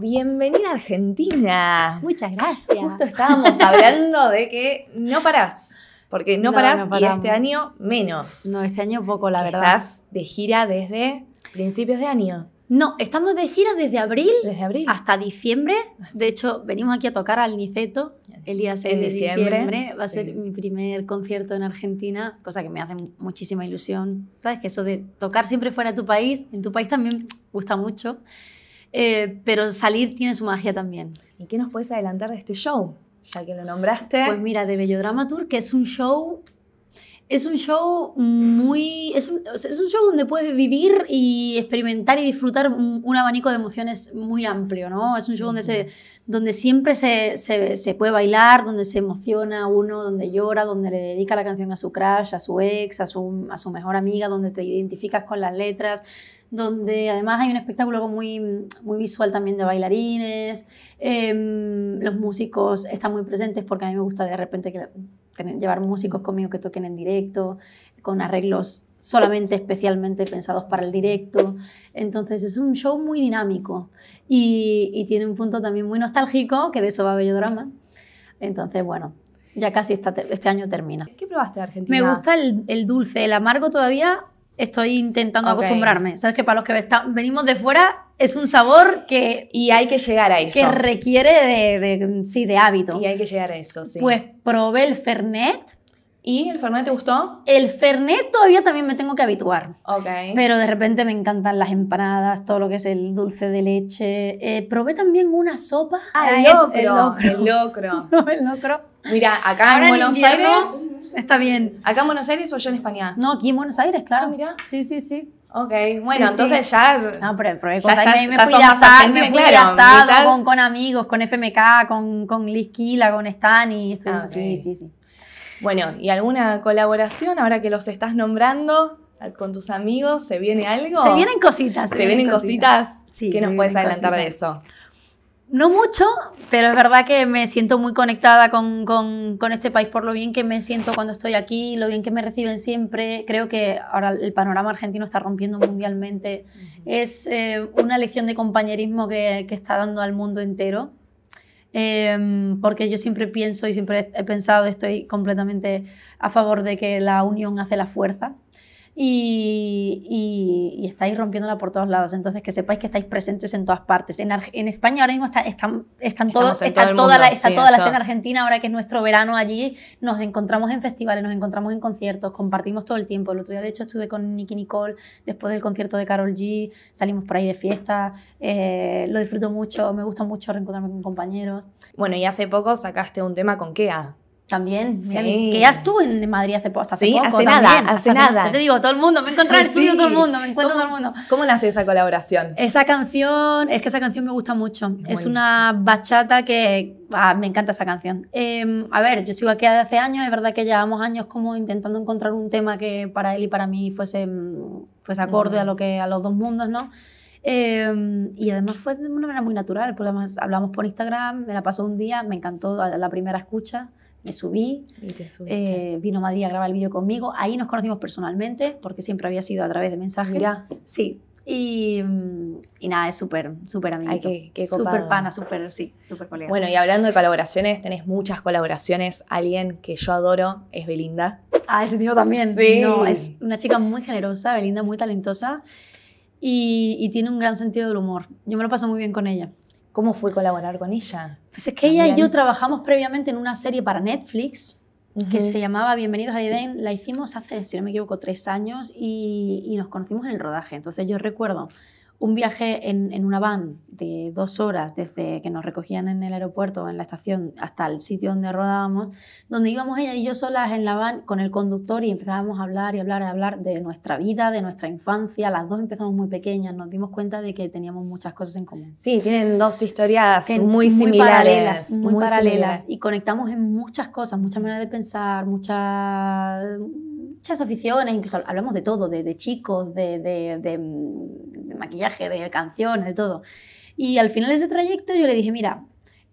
bienvenida a Argentina. Muchas ah, gracias. Justo estábamos hablando de que no parás. Porque no, paras parás y este año menos. No, este año poco, la verdad. Estás de gira desde principios de año. No, estamos de gira desde abril, desde abril, hasta diciembre. De hecho, venimos aquí a tocar al Niceto el día 6 de diciembre. Va a ser mi primer concierto en Argentina, cosa que me hace muchísima ilusión. ¿Sabes? Que eso de tocar siempre fuera de tu país, en tu país también gusta mucho. Eh, pero salir tiene su magia también. ¿Y qué nos puedes adelantar de este show? Ya que lo nombraste. Pues mira, de Bellodrama Tour, que es un show es un show muy. Es un, es un, show donde puedes vivir y experimentar y disfrutar un, abanico de emociones muy amplio, ¿no? Es un show donde, se, donde siempre se, puede bailar, donde se emociona uno, donde llora, donde le dedica la canción a su crush, a su ex, a su, a su mejor amiga, donde te identificas con las letras, donde además hay un espectáculo muy, muy visual también de bailarines. Em, los músicos están muy presentes porque a mí me gusta de repente que llevar músicos conmigo que toquen en directo, con arreglos solamente especialmente pensados para el directo. Entonces es un show muy dinámico y, tiene un punto también muy nostálgico, que de eso va Bellodrama. Entonces, bueno, ya casi este año termina. ¿Qué probaste Argentina? Me gusta el, dulce, el amargo todavía estoy intentando acostumbrarme. Sabes que para los que venimos de fuera es un sabor que... Y hay que llegar a eso. Que requiere de, sí, de hábito. Y hay que llegar a eso, sí. Pues probé el Fernet. ¿Y el Fernet te gustó? El Fernet todavía también me tengo que habituar. Ok. Pero de repente me encantan las empanadas, todo lo que es el dulce de leche. Eh, probé también una sopa. Ah, el, ah, locro, el locro. El locro. Mira, acá Ahora en Buenos Aires Está bien. ¿Acá en Buenos Aires o yo en España? No, aquí en Buenos Aires, claro. Ah, Sí, sí, sí. Ok, bueno, entonces ya. No, pero, pero ya estás, ya asado, con, amigos, con FMK, con, con Kila, con Stan y. Ah, sí, sí, sí. Bueno, ¿y alguna colaboración ahora que los estás nombrando con tus amigos? ¿Se viene algo? Se vienen cositas. ¿Se, vienen cositas? Sí, ¿Qué nos puedes adelantar de eso? no mucho, pero es verdad que me siento muy conectada con, este país por lo bien que me siento cuando estoy aquí, lo bien que me reciben siempre. Creo que ahora el panorama argentino está rompiendo mundialmente. Es eh, una lección de compañerismo que, está dando al mundo entero. Em, porque yo siempre pienso y siempre he pensado, estoy completamente a favor de que la unión hace la fuerza y, estáis rompiéndola por todos lados. Entonces, que sepáis que estáis presentes en todas partes. En, España ahora mismo está, están, están todos, está, toda, la, está escena argentina, ahora que es nuestro verano allí, nos encontramos en festivales, nos encontramos en conciertos, compartimos todo el tiempo. El otro día, de hecho, estuve con Nicky Nicole después del concierto de Carol G, salimos por ahí de fiesta, eh, lo disfruto mucho, me gusta mucho reencontrarme con compañeros. Bueno, y hace poco sacaste un tema con Kea. También, que ya estuvo en Madrid hace, poco. sí, poco. hace nada, hace nada. te digo, todo el mundo, me encuentro en el estudio todo el mundo, me encuentro todo el mundo. ¿Cómo nació esa colaboración? Esa canción, es que esa canción me gusta mucho. Es, una bachata que, ah, me encanta esa canción. Em, a ver, yo sigo aquí hace años, es verdad que llevamos años como intentando encontrar un tema que para él y para mí fuese, mm, fuese acorde a, lo que, a los dos mundos, ¿no? Em, y además fue de una manera muy natural, porque además hablamos por Instagram, me la pasó un día, me encantó la primera escucha me subí, eh, vino Madrid a grabar el vídeo conmigo, ahí nos conocimos personalmente, porque siempre había sido a través de mensajes. ya? Sí, y, mm, y, nada, es súper, súper amiguito. Ay, qué, Súper pana, súper, sí, súper colega. Bueno, y hablando de colaboraciones, tenés muchas colaboraciones. Alguien que yo adoro es Belinda. Ah, ese tío también. Sí. No, es una chica muy generosa, Belinda muy talentosa y, y tiene un gran sentido del humor. Yo me lo paso muy bien con ella. ¿Cómo fue colaborar con ella? Pues es que ella y yo trabajamos previamente en una serie para Netflix que se llamaba Bienvenidos la Iden. La hicimos hace, si no me equivoco, tres años y nos conocimos en el rodaje. Entonces yo recuerdo un viaje en, una van de dos horas desde que nos recogían en el aeropuerto o en la estación hasta el sitio donde rodábamos, donde íbamos ella y yo solas en la van con el conductor y empezábamos a hablar y hablar y hablar de nuestra vida, de nuestra infancia. Las dos empezamos muy pequeñas, nos dimos cuenta de que teníamos muchas cosas en común. Sí, tienen dos historias muy muy, muy similares. Paralelas, muy, paralelas. Y conectamos en muchas cosas, muchas maneras de pensar, muchas aficiones, incluso hablamos de todo, de, de chicos, de, mm, de, maquillaje, de canciones, de todo. Y al final de ese trayecto yo le dije, mira,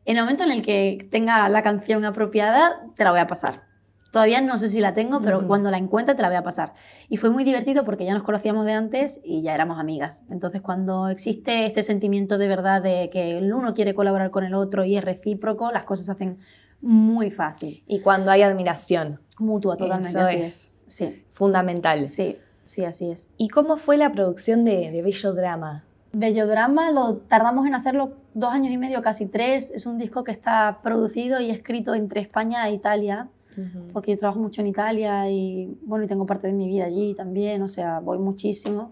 en el momento en el que tenga la canción apropiada, te la voy a pasar. Todavía no sé si la tengo, pero mm. cuando la encuentre te la voy a pasar. Y fue muy divertido porque ya nos conocíamos de antes y ya éramos amigas. Entonces, cuando existe este sentimiento de verdad de que el uno quiere colaborar con el otro y es recíproco, las cosas se hacen muy fácil. Y cuando hay admiración. Mutua, todas Eso es. Sí. Fundamental. Sí, sí, así es. ¿Y cómo fue la producción de, de Bello Drama? lo tardamos en hacerlo dos años y medio, casi tres. Es un disco que está producido y escrito entre España e Italia, porque yo trabajo mucho en Italia y bueno, y tengo parte de mi vida allí también, o sea, voy muchísimo.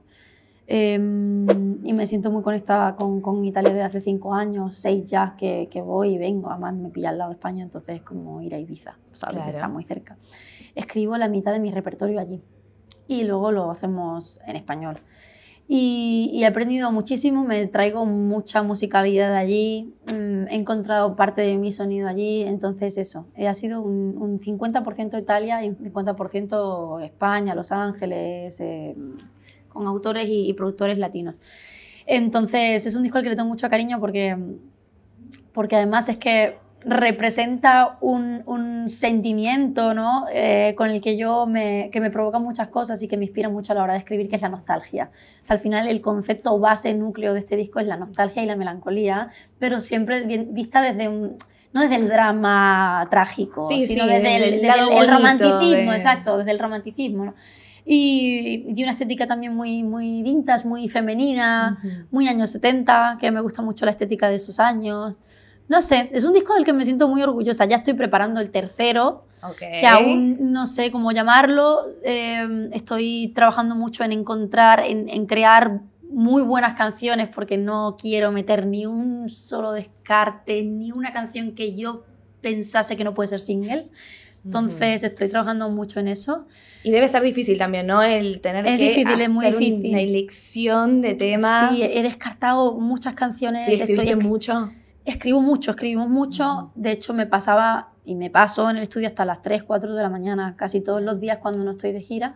Em, y me siento muy conectada con, Italia desde hace cinco años, seis ya que, voy y vengo. Además, me pilla al lado de España, entonces es como ir a Ibiza, ¿sabes? Está muy cerca escribo la mitad de mi repertorio allí y luego lo hacemos en español. Y, he aprendido muchísimo, me traigo mucha musicalidad allí, mm, he encontrado parte de mi sonido allí, entonces eso, eh, ha sido un, 50% Italia y un 50% España, Los Ángeles, eh, con autores y, y, productores latinos. Entonces es un disco al que le tengo mucho cariño porque, porque además es que representa un, sentimiento eh, con el que yo me, que me provoca muchas cosas y que me inspira mucho a la hora de escribir, que es la nostalgia. al final el concepto base, núcleo de este disco es la nostalgia y la melancolía, pero siempre vista desde un, no desde el drama trágico, sino desde, el, romanticismo, exacto, desde el romanticismo. Y, y, una estética también muy, muy vintage, muy femenina, muy años 70, que me gusta mucho la estética de esos años. No sé, es un disco del que me siento muy orgullosa. Ya estoy preparando el tercero, que aún no sé cómo llamarlo. Em, estoy trabajando mucho en encontrar, en, crear muy buenas canciones, porque no quiero meter ni un solo descarte, ni una canción que yo pensase que no puede ser single. Entonces estoy trabajando mucho en eso. Y debe ser difícil también, ¿no? El tener es que difícil, elección de temas. Sí, he descartado muchas canciones. Sí, estoy mucho. Escribo mucho, escribimos mucho. De hecho, me pasaba y me paso en el estudio hasta las 3, 4 de la mañana, casi todos los días cuando no estoy de gira.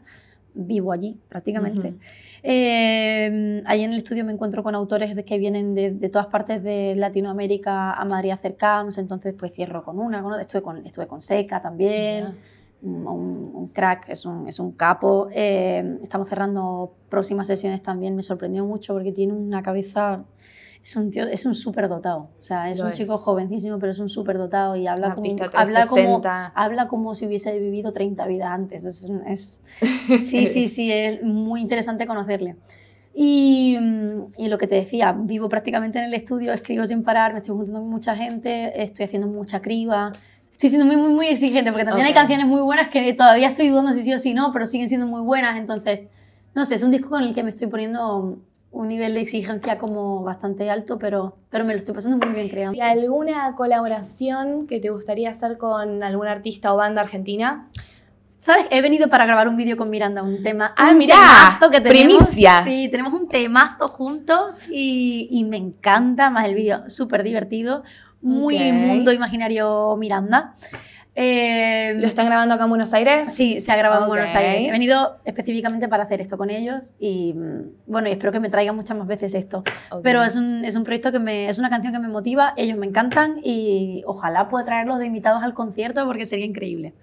Vivo allí prácticamente. Eh, allí en el estudio me encuentro con autores que vienen de, todas partes de Latinoamérica a Madrid a hacer entonces pues cierro con una, Estuve con, Seca también. Un, crack, es un, capo. Eh, estamos cerrando próximas sesiones también, me sorprendió mucho porque tiene una cabeza es un tío, es un súper dotado. O sea, es un chico jovencísimo, pero es un súper dotado y habla como, habla, como, habla como si hubiese vivido 30 vidas antes. Es, sí, sí, sí, es muy interesante conocerle. Y, mm, y, lo que te decía, vivo prácticamente en el estudio, escribo sin parar, me estoy juntando con mucha gente, estoy haciendo mucha criba. Estoy siendo muy, muy, muy exigente porque también hay canciones muy buenas que todavía estoy dudando si sí o si no, pero siguen siendo muy buenas. Entonces, no sé, es un disco con el que me estoy poniendo un nivel de exigencia como bastante alto, pero, pero me lo estoy pasando muy bien, creando alguna colaboración que te gustaría hacer con algún artista o banda argentina? ¿Sabes? He venido para grabar un vídeo con Miranda, un tema. Ah, mira mirá, que tenemos. primicia. Sí, tenemos un temazo juntos y, me encanta más el vídeo, súper divertido, muy mundo imaginario Miranda. Em, ¿Lo están grabando acá en Buenos Aires? Sí, se ha grabado en Buenos Aires. He venido específicamente para hacer esto con ellos y mm, bueno, espero que me traigan muchas más veces esto. Pero es un, es un, proyecto que me, es una canción que me motiva, ellos me encantan y ojalá pueda traerlos de invitados al concierto porque sería increíble.